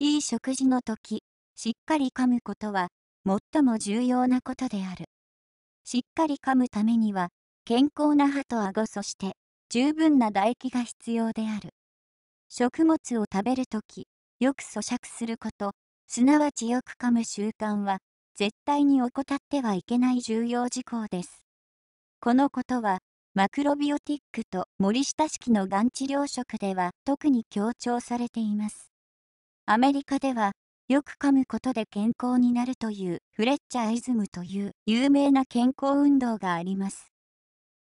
いい食事の時、しっかり噛むことは、最も重要なことである。しっかり噛むためには、健康な歯と顎そして、十分な唾液が必要である。食物を食べるとき、よく咀嚼すること、すなわちよく噛む習慣は、絶対に怠ってはいけない重要事項です。このことは、マクロビオティックと森下式のがん治療食では特に強調されています。アメリカでは、よく噛むことで健康になるというフレッチャーイズムという有名な健康運動があります。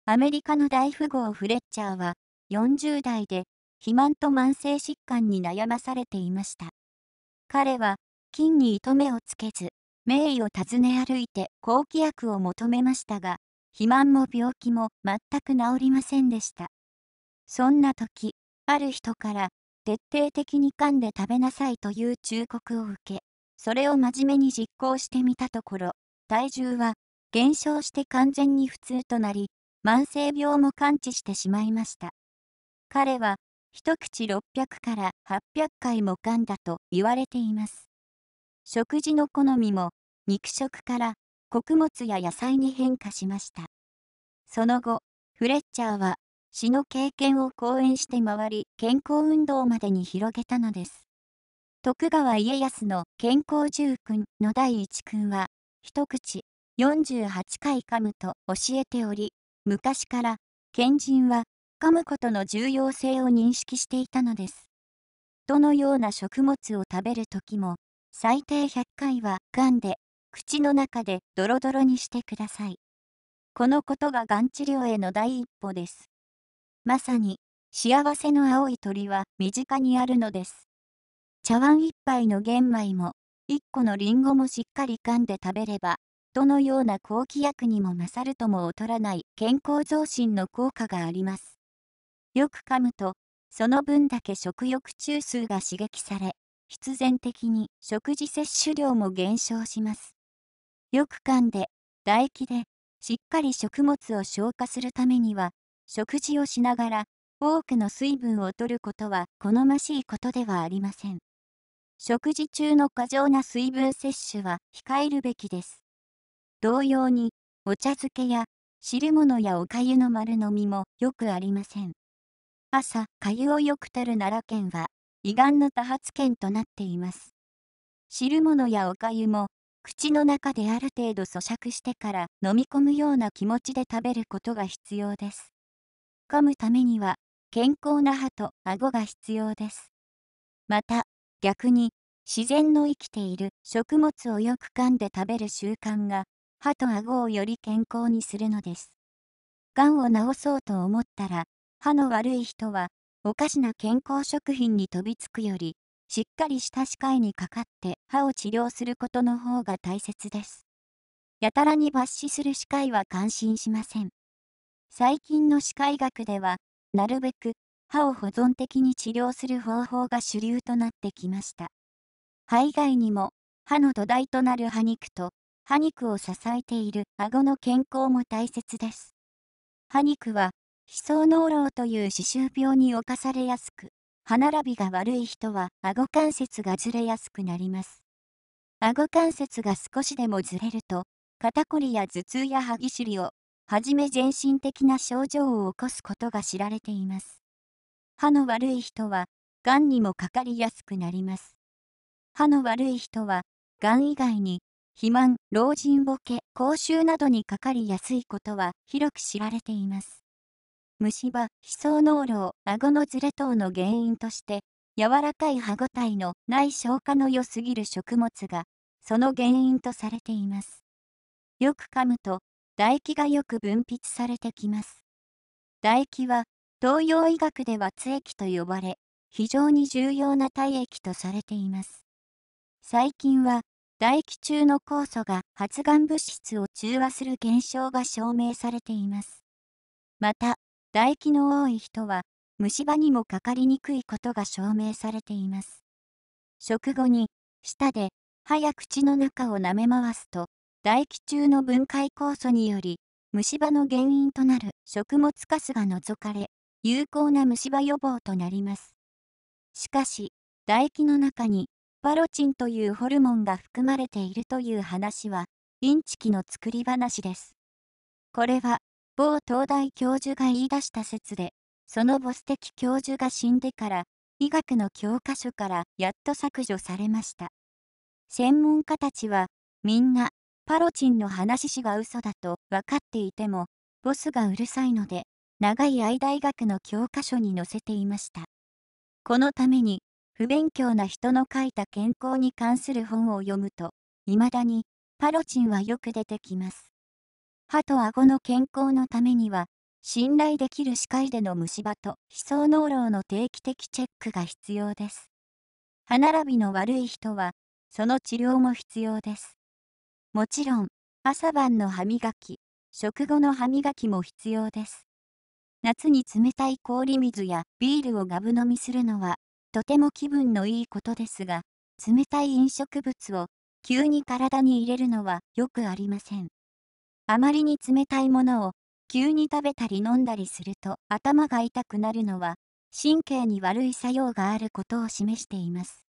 アメリカの大富豪フレッチャーは40代で肥満と慢性疾患に悩まされていました。彼は菌に糸目をつけず、名医を訪ね歩いて抗気薬を求めましたが、肥満も病気も全く治りませんでした。そんな時、ある人から徹底的に噛んで食べなさいという忠告を受け、それを真面目に実行してみたところ、体重は減少して完全に普通となり、慢性病も完治してしまいました。彼は、一口600から800回も噛んだと言われています。食事の好みも、肉食から穀物や野菜に変化しました。その後、フレッチャーは血の経験を講演して回り、健康運動までに広げたのです。徳川家康の健康十君の第一君は、一口48回噛むと教えており、昔から賢人は噛むことの重要性を認識していたのです。どのような食物を食べる時も、最低100回は噛んで、口の中でドロドロにしてください。このことががん治療への第一歩です。まさに、幸せの青い鳥は身近にあるのです。茶碗一杯の玄米も、一個のリンゴもしっかり噛んで食べれば、どのような抗気薬にも勝るとも劣らない健康増進の効果があります。よく噛むと、その分だけ食欲中枢が刺激され、必然的に食事摂取量も減少します。よく噛んで、唾液で、しっかり食物を消化するためには、食事をしながら多くの水分を取ることは好ましいことではありません。食事中の過剰な水分摂取は控えるべきです。同様に、お茶漬けや汁物やおかゆの丸飲みもよくありません。朝、かゆをよくたる奈良県は、胃がんの多発県となっています。汁物やおかゆも、口の中である程度咀嚼してから飲み込むような気持ちで食べることが必要です。噛むためには健康な歯と顎が必要です。また逆に自然の生きている食物をよく噛んで食べる習慣が歯と顎をより健康にするのです。がんを治そうと思ったら歯の悪い人はおかしな健康食品に飛びつくよりしっかりした歯科医にかかって歯を治療することの方が大切です。やたらに抜歯する歯科医は感心しません。最近の歯科医学では、なるべく歯を保存的に治療する方法が主流となってきました。歯以外にも、歯の土台となる歯肉と、歯肉を支えている顎の健康も大切です。歯肉は、歯槽膿漏という歯周病に侵されやすく、歯並びが悪い人は顎関節がずれやすくなります。顎関節が少しでもずれると、肩こりや頭痛や歯ぎしりをはじめ全身的な症状を起こすことが知られています。歯の悪い人は、がんにもかかりやすくなります。歯の悪い人は、がん以外に、肥満、老人ボケ、口臭などにかかりやすいことは広く知られています。虫歯、歯槽膿漏、顎のずれ等の原因として、柔らかい歯ごたえのない消化の良すぎる食物が、その原因とされています。よく噛むと、唾液がよく分泌されてきます。唾液は東洋医学では津液と呼ばれ、非常に重要な体液とされています。最近は唾液中の酵素が発がん物質を中和する現象が証明されています。また、唾液の多い人は虫歯にもかかりにくいことが証明されています。食後に舌で歯や口の中を舐め回すと唾液中の分解酵素により、虫歯の原因となる食物カスが除かれ、有効な虫歯予防となります。しかし、唾液の中にパロチンというホルモンが含まれているという話は、インチキの作り話です。これは、某東大教授が言い出した説で、そのボス的教授が死んでから、医学の教科書からやっと削除されました。専門家たちは、みんなパロチンの話しが嘘だと分かっていても、ボスがうるさいので、長い間医学の教科書に載せていました。このために、不勉強な人の書いた健康に関する本を読むと、未だにパロチンはよく出てきます。歯と顎の健康のためには、信頼できる歯科医での虫歯と歯槽膿漏の定期的チェックが必要です。歯並びの悪い人は、その治療も必要です。もちろん、朝晩の歯磨き、食後の歯磨きも必要です。夏に冷たい氷水やビールをがぶ飲みするのは、とても気分のいいことですが、冷たい飲食物を急に体に入れるのはよくありません。あまりに冷たいものを急に食べたり飲んだりすると頭が痛くなるのは神経に悪い作用があることを示しています。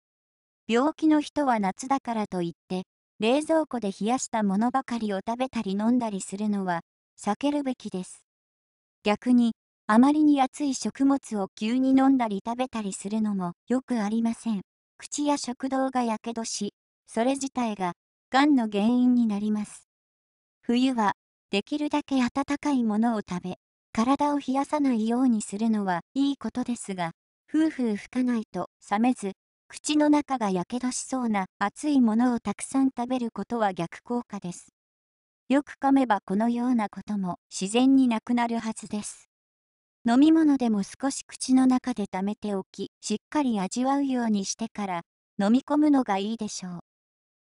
病気の人は夏だからといって冷蔵庫で冷やしたものばかりを食べたり飲んだりするのは避けるべきです。逆に、あまりに熱い食物を急に飲んだり食べたりするのもよくありません。口や食道がやけどし、それ自体ががんの原因になります。冬は、できるだけ温かいものを食べ、体を冷やさないようにするのはいいことですが、夫婦吹かないと冷めず、口の中がやけどしそうな熱いものをたくさん食べることは逆効果です。よく噛めばこのようなことも自然になくなるはずです。飲み物でも少し口の中で溜めておき、しっかり味わうようにしてから飲み込むのがいいでしょう。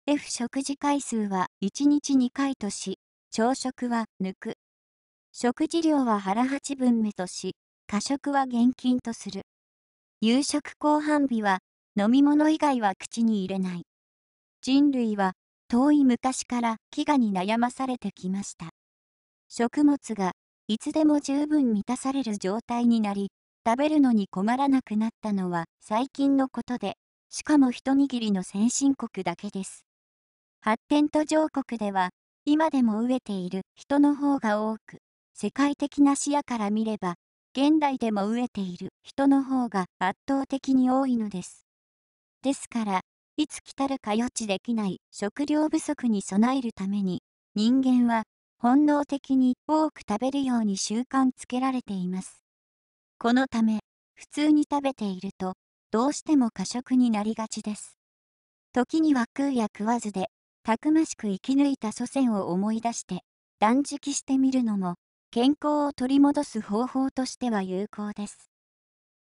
F 食事回数は1日2回とし、朝食は抜く。食事量は腹8分目とし、過食は厳禁とする。夕食後半日は飲み物以外は口に入れない。人類は遠い昔から飢餓に悩まされてきました。食物がいつでも十分満たされる状態になり、食べるのに困らなくなったのは最近のことで、しかも一握りの先進国だけです。発展途上国では、今でも飢えている人の方が多く、世界的な視野から見れば、現代でも飢えている人の方が圧倒的に多いのです。ですから、いつ来たるか予知できない食料不足に備えるために、人間は本能的に多く食べるように習慣つけられています。このため、普通に食べていると、どうしても過食になりがちです。時には食うや食わずで、たくましく生き抜いた祖先を思い出して、断食してみるのも、健康を取り戻す方法としては有効です。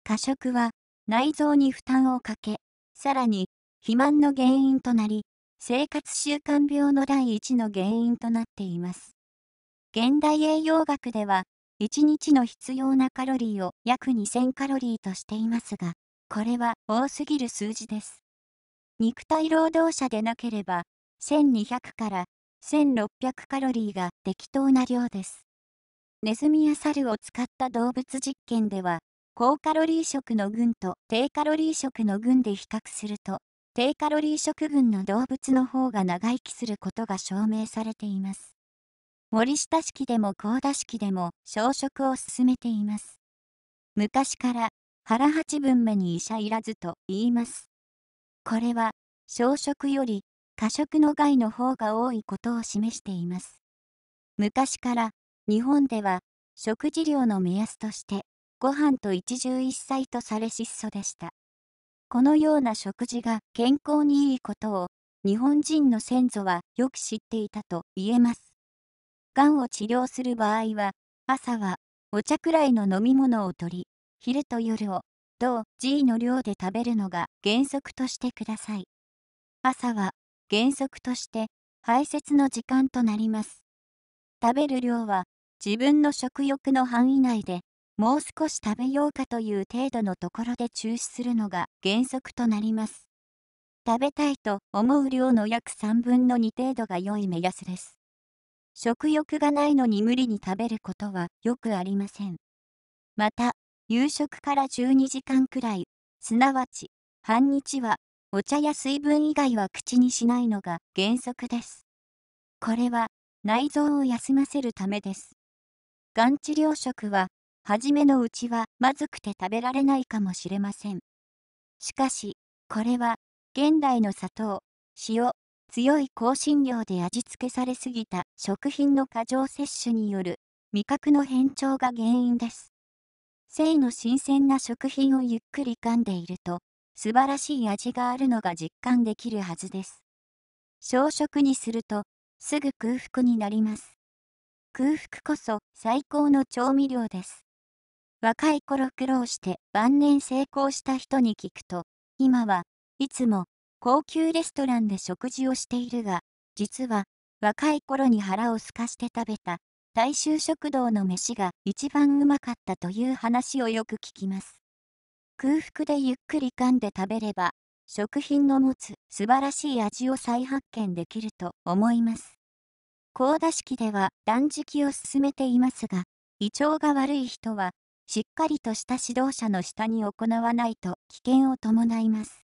過食は、内臓に負担をかけ、さらに、肥満の原因となり、生活習慣病の第一の原因となっています。現代栄養学では、1日の必要なカロリーを約2000カロリーとしていますが、これは多すぎる数字です。肉体労働者でなければ、1200から1600カロリーが適当な量です。ネズミや猿を使った動物実験では、高カロリー食の群と低カロリー食の群で比較すると、低カロリー食群の動物の方が長生きすることが証明されています。森下式でも高田式でも小食を進めています。昔から腹八分目に医者いらずと言います。これは小食より過食の害の方が多いことを示しています。昔から日本では食事量の目安としてご飯と一汁一菜とされ質素でした。このような食事が健康にいいことを日本人の先祖はよく知っていたと言えます。がんを治療する場合は朝はお茶くらいの飲み物を取り昼と夜を同 G の量で食べるのが原則としてください。朝は原則として排泄の時間となります。食べる量は自分の食欲の範囲内でもう少し食べようかという程度のところで中止するのが原則となります。食べたいと思う量の約3分の2程度が良い目安です。食欲がないのに無理に食べることはよくありません。また、夕食から12時間くらい、すなわち半日はお茶や水分以外は口にしないのが原則です。これは内臓を休ませるためです。がん治療食は初めのうちはまずくて食べられないかもしれません。しかし、これは、現代の砂糖、塩、強い香辛料で味付けされすぎた食品の過剰摂取による味覚の変調が原因です。性の新鮮な食品をゆっくり噛んでいると、素晴らしい味があるのが実感できるはずです。小食にすると、すぐ空腹になります。空腹こそ最高の調味料です。若い頃苦労して晩年成功した人に聞くと、今はいつも高級レストランで食事をしているが、実は若い頃に腹を空かして食べた大衆食堂の飯が一番うまかったという話をよく聞きます。空腹でゆっくり噛んで食べれば、食品の持つ素晴らしい味を再発見できると思います。高田式では断食を進めていますが、胃腸が悪い人はしっかりとした指導者の下に行わないと危険を伴います。